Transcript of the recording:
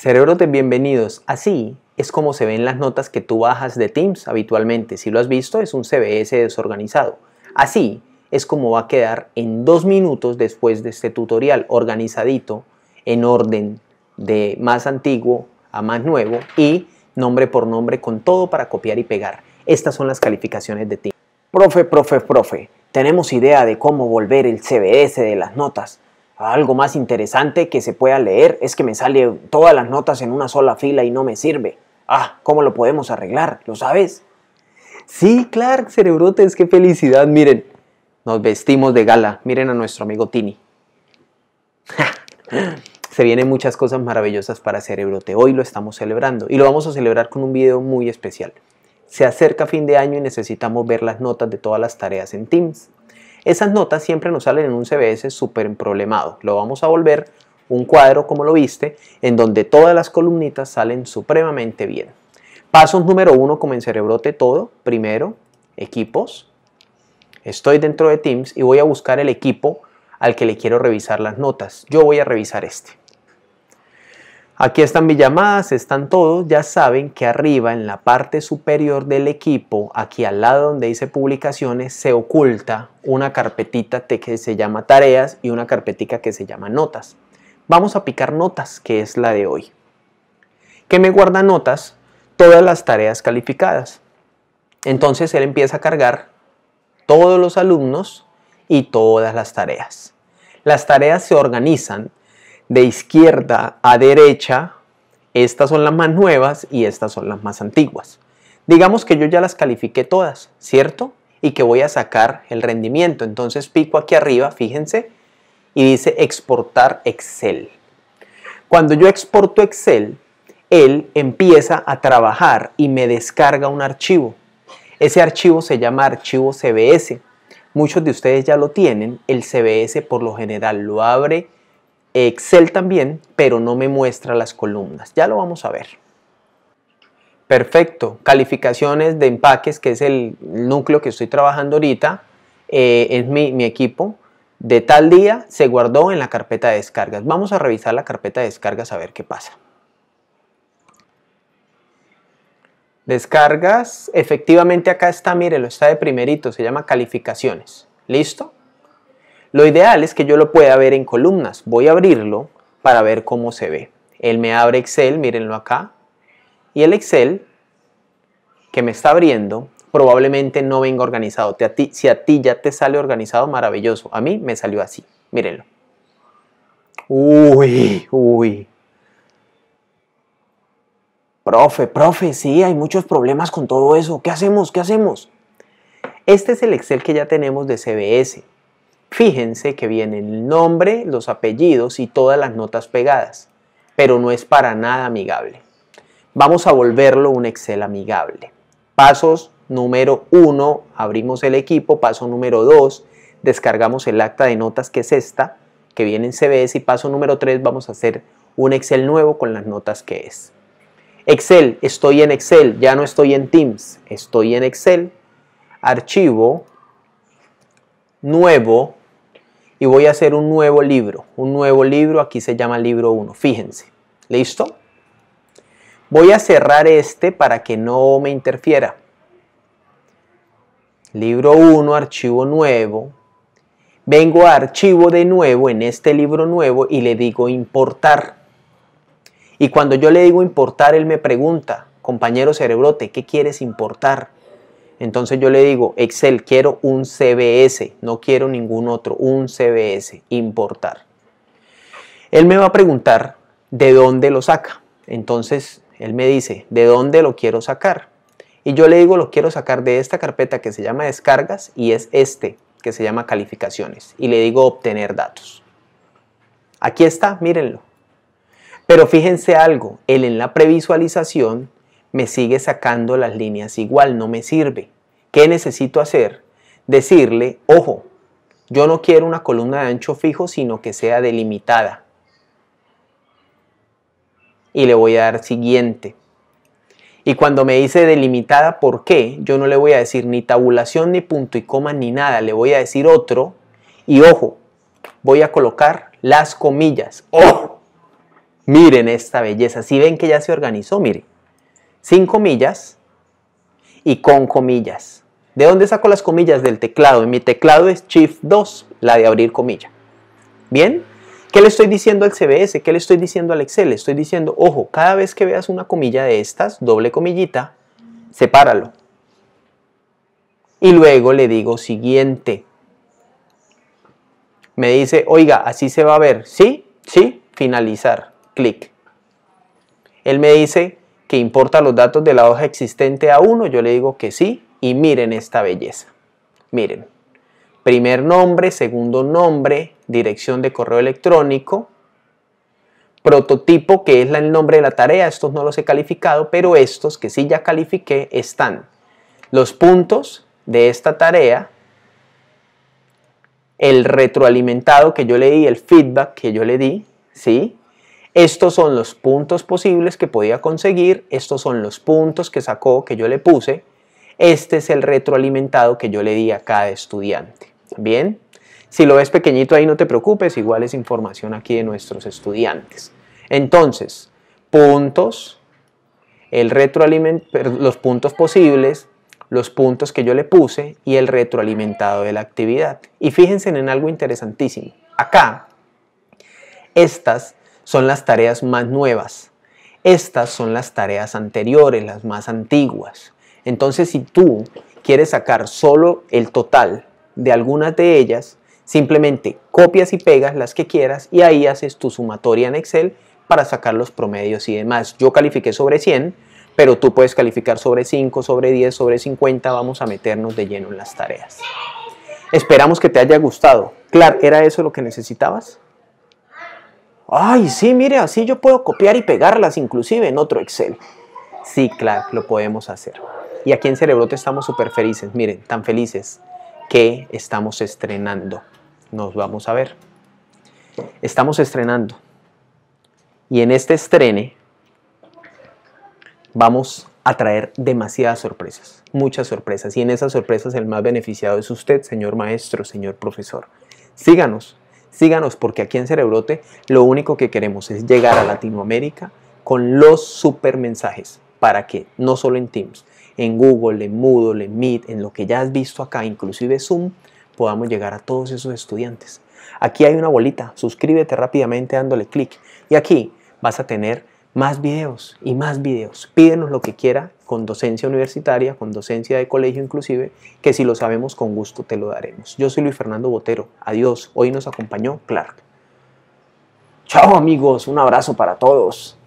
cerebro bienvenidos, así es como se ven las notas que tú bajas de Teams habitualmente. Si lo has visto, es un CBS desorganizado. Así es como va a quedar en dos minutos después de este tutorial, organizadito en orden de más antiguo a más nuevo y nombre por nombre con todo para copiar y pegar. Estas son las calificaciones de Teams. Profe, profe, profe, tenemos idea de cómo volver el CBS de las notas algo más interesante que se pueda leer. Es que me salen todas las notas en una sola fila y no me sirve. Ah, ¿cómo lo podemos arreglar? ¿Lo sabes? Sí, Clark, cerebrotes, qué felicidad. Miren, nos vestimos de gala. Miren a nuestro amigo Tini. se vienen muchas cosas maravillosas para Cerebrote. Hoy lo estamos celebrando y lo vamos a celebrar con un video muy especial. Se acerca fin de año y necesitamos ver las notas de todas las tareas en Teams. Esas notas siempre nos salen en un CBS súper problemado. Lo vamos a volver un cuadro como lo viste, en donde todas las columnitas salen supremamente bien. Paso número uno como en Cerebrote Todo. Primero, equipos. Estoy dentro de Teams y voy a buscar el equipo al que le quiero revisar las notas. Yo voy a revisar este. Aquí están mis llamadas, están todos, ya saben que arriba en la parte superior del equipo, aquí al lado donde dice publicaciones, se oculta una carpetita que se llama tareas y una carpetita que se llama notas. Vamos a picar notas, que es la de hoy. Que me guarda notas todas las tareas calificadas. Entonces él empieza a cargar todos los alumnos y todas las tareas. Las tareas se organizan de izquierda a derecha, estas son las más nuevas y estas son las más antiguas. Digamos que yo ya las califiqué todas, ¿cierto? Y que voy a sacar el rendimiento. Entonces pico aquí arriba, fíjense, y dice exportar Excel. Cuando yo exporto Excel, él empieza a trabajar y me descarga un archivo. Ese archivo se llama archivo CBS. Muchos de ustedes ya lo tienen. El CBS por lo general lo abre Excel también, pero no me muestra las columnas. Ya lo vamos a ver. Perfecto. Calificaciones de empaques, que es el núcleo que estoy trabajando ahorita. Eh, es mi, mi equipo. De tal día se guardó en la carpeta de descargas. Vamos a revisar la carpeta de descargas a ver qué pasa. Descargas, efectivamente acá está, mire, lo está de primerito, se llama calificaciones. ¿Listo? Lo ideal es que yo lo pueda ver en columnas. Voy a abrirlo para ver cómo se ve. Él me abre Excel, mírenlo acá. Y el Excel que me está abriendo probablemente no venga organizado. si a ti ya te sale organizado, maravilloso. A mí me salió así, mírenlo. Uy, uy. Profe, profe, sí, hay muchos problemas con todo eso. ¿Qué hacemos? ¿Qué hacemos? Este es el Excel que ya tenemos de CBS. Fíjense que viene el nombre, los apellidos y todas las notas pegadas, pero no es para nada amigable. Vamos a volverlo un Excel amigable. Pasos número 1, abrimos el equipo. Paso número 2, descargamos el acta de notas que es esta, que viene en CBS. Y paso número 3, vamos a hacer un Excel nuevo con las notas que es. Excel, estoy en Excel, ya no estoy en Teams, estoy en Excel. Archivo, nuevo, y voy a hacer un nuevo libro. Un nuevo libro, aquí se llama libro 1. Fíjense. ¿Listo? Voy a cerrar este para que no me interfiera. Libro 1, archivo nuevo. Vengo a archivo de nuevo en este libro nuevo y le digo importar. Y cuando yo le digo importar, él me pregunta, compañero cerebrote, ¿qué quieres importar? Entonces yo le digo, Excel, quiero un CBS, no quiero ningún otro, un CBS, importar. Él me va a preguntar de dónde lo saca. Entonces él me dice, ¿de dónde lo quiero sacar? Y yo le digo, lo quiero sacar de esta carpeta que se llama descargas y es este que se llama calificaciones. Y le digo obtener datos. Aquí está, mírenlo. Pero fíjense algo, él en la previsualización me sigue sacando las líneas igual, no me sirve. ¿Qué necesito hacer? Decirle, ojo, yo no quiero una columna de ancho fijo, sino que sea delimitada. Y le voy a dar siguiente. Y cuando me dice delimitada, ¿por qué? Yo no le voy a decir ni tabulación, ni punto y coma, ni nada. Le voy a decir otro. Y ojo, voy a colocar las comillas. ¡Oh! Miren esta belleza. Si ven que ya se organizó, miren sin comillas y con comillas. ¿De dónde saco las comillas? Del teclado. En mi teclado es Shift 2, la de abrir comilla. ¿Bien? ¿Qué le estoy diciendo al CBS? ¿Qué le estoy diciendo al Excel? Le estoy diciendo, ojo, cada vez que veas una comilla de estas, doble comillita, sepáralo. Y luego le digo siguiente. Me dice, oiga, así se va a ver. ¿Sí? ¿Sí? Finalizar. Clic. Él me dice, que importa los datos de la hoja existente a uno, Yo le digo que sí y miren esta belleza. Miren, primer nombre, segundo nombre, dirección de correo electrónico, prototipo que es el nombre de la tarea, estos no los he calificado, pero estos que sí ya califiqué están los puntos de esta tarea, el retroalimentado que yo le di, el feedback que yo le di, ¿sí? estos son los puntos posibles que podía conseguir, estos son los puntos que sacó, que yo le puse, este es el retroalimentado que yo le di a cada estudiante. Bien, si lo ves pequeñito ahí no te preocupes, igual es información aquí de nuestros estudiantes. Entonces, puntos, el los puntos posibles, los puntos que yo le puse y el retroalimentado de la actividad. Y fíjense en algo interesantísimo. Acá, estas son las tareas más nuevas. Estas son las tareas anteriores, las más antiguas. Entonces, si tú quieres sacar solo el total de algunas de ellas, simplemente copias y pegas las que quieras y ahí haces tu sumatoria en Excel para sacar los promedios y demás. Yo califiqué sobre 100, pero tú puedes calificar sobre 5, sobre 10, sobre 50. Vamos a meternos de lleno en las tareas. Esperamos que te haya gustado. Claro, ¿era eso lo que necesitabas? Ay, sí, mire, así yo puedo copiar y pegarlas inclusive en otro Excel. Sí, claro, lo podemos hacer. Y aquí en Cerebrote estamos súper felices, miren, tan felices que estamos estrenando. Nos vamos a ver. Estamos estrenando. Y en este estrene vamos a traer demasiadas sorpresas, muchas sorpresas. Y en esas sorpresas el más beneficiado es usted, señor maestro, señor profesor. Síganos, Síganos porque aquí en Cerebrote lo único que queremos es llegar a Latinoamérica con los super mensajes para que no solo en Teams, en Google, en Moodle, en Meet, en lo que ya has visto acá, inclusive Zoom, podamos llegar a todos esos estudiantes. Aquí hay una bolita, suscríbete rápidamente dándole clic y aquí vas a tener más videos y más videos. Pídenos lo que quiera con docencia universitaria, con docencia de colegio inclusive, que si lo sabemos con gusto te lo daremos. Yo soy Luis Fernando Botero. Adiós. Hoy nos acompañó Clark. Chao amigos, un abrazo para todos.